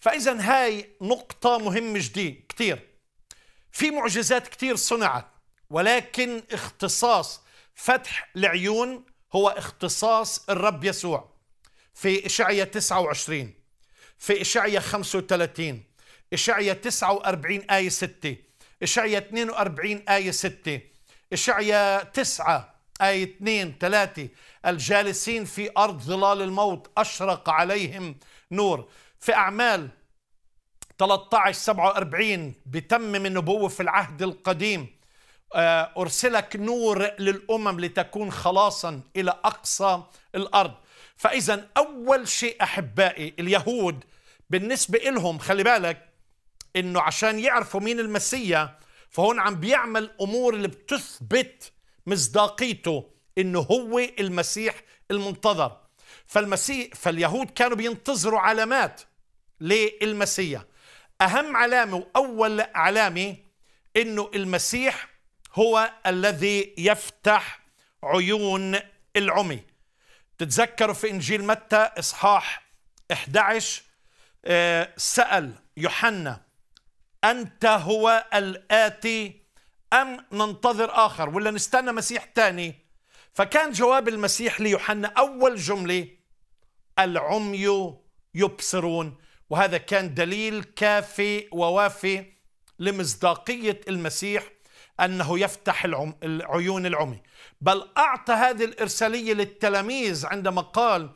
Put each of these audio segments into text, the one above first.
فإذا هاي نقطة مهمة جديد كتير في معجزات كتير صنعت ولكن اختصاص فتح العيون هو اختصاص الرب يسوع في إشعية 29 في إشعية 35 إشعية 49 آية 6 إشعية 42 آية 6 إشعية 9 آية 2 3 الجالسين في أرض ظلال الموت أشرق عليهم نور في أعمال 13 47 بتمم النبوة في العهد القديم آه، أرسلك نور للأمم لتكون خلاصا إلى أقصى الأرض فإذا أول شيء أحبائي اليهود بالنسبة إلهم خلي بالك إنه عشان يعرفوا مين المسيا فهون عم بيعمل أمور اللي بتثبت مصداقيته إنه هو المسيح المنتظر فالمسيح فاليهود كانوا بينتظروا علامات للمسيح أهم علامة وأول علامة أنه المسيح هو الذي يفتح عيون العمي تتذكروا في إنجيل متى إصحاح 11 آه، سأل يوحنا أنت هو الآتي أم ننتظر آخر ولا نستنى مسيح تاني فكان جواب المسيح ليوحنا أول جملة العمي يبصرون وهذا كان دليل كافي ووافي لمصداقية المسيح أنه يفتح العم... العيون العمي بل أعطى هذه الإرسالية للتلاميذ عندما قال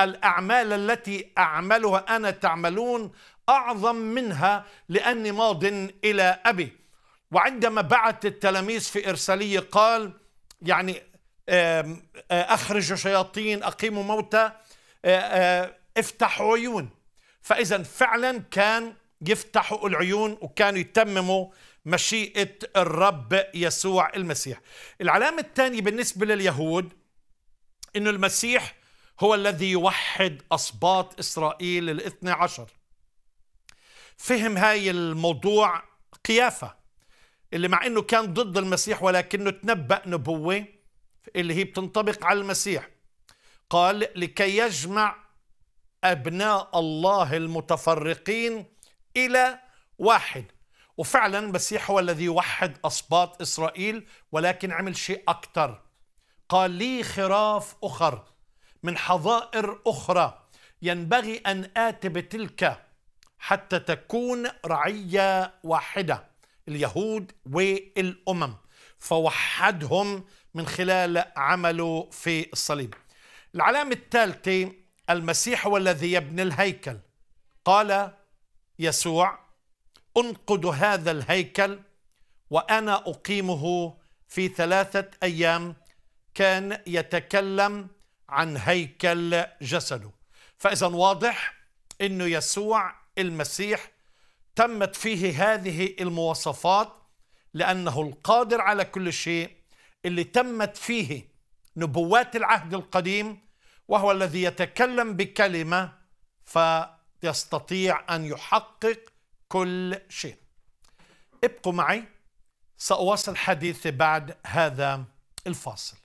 الأعمال التي أعملها أنا تعملون أعظم منها لأني ماض إلى أبي وعندما بعت التلاميذ في إرسالية قال يعني آه، أخرجوا شياطين أقيموا موتى آه، آه، افتحوا عيون فإذا فعلا كان يفتحوا العيون وكانوا يتمموا مشيئة الرب يسوع المسيح العلامة الثانية بالنسبة لليهود أن المسيح هو الذي يوحد أصباط إسرائيل الاثنى عشر فهم هاي الموضوع قيافة اللي مع أنه كان ضد المسيح ولكنه تنبأ نبوة اللي هي بتنطبق على المسيح قال لكي يجمع أبناء الله المتفرقين إلى واحد وفعلا المسيح هو الذي يوحد أصباط إسرائيل ولكن عمل شيء أكثر قال لي خراف أخر من حظائر أخرى ينبغي أن آتي بتلك حتى تكون رعية واحدة اليهود والأمم فوحدهم من خلال عمله في الصليب العلامة الثالثة المسيح هو الذي يبني الهيكل قال يسوع انقد هذا الهيكل وانا اقيمه في ثلاثه ايام كان يتكلم عن هيكل جسده فاذا واضح انه يسوع المسيح تمت فيه هذه المواصفات لانه القادر على كل شيء اللي تمت فيه نبوات العهد القديم وهو الذي يتكلم بكلمه فيستطيع ان يحقق كل شيء ابقوا معي ساواصل حديثي بعد هذا الفاصل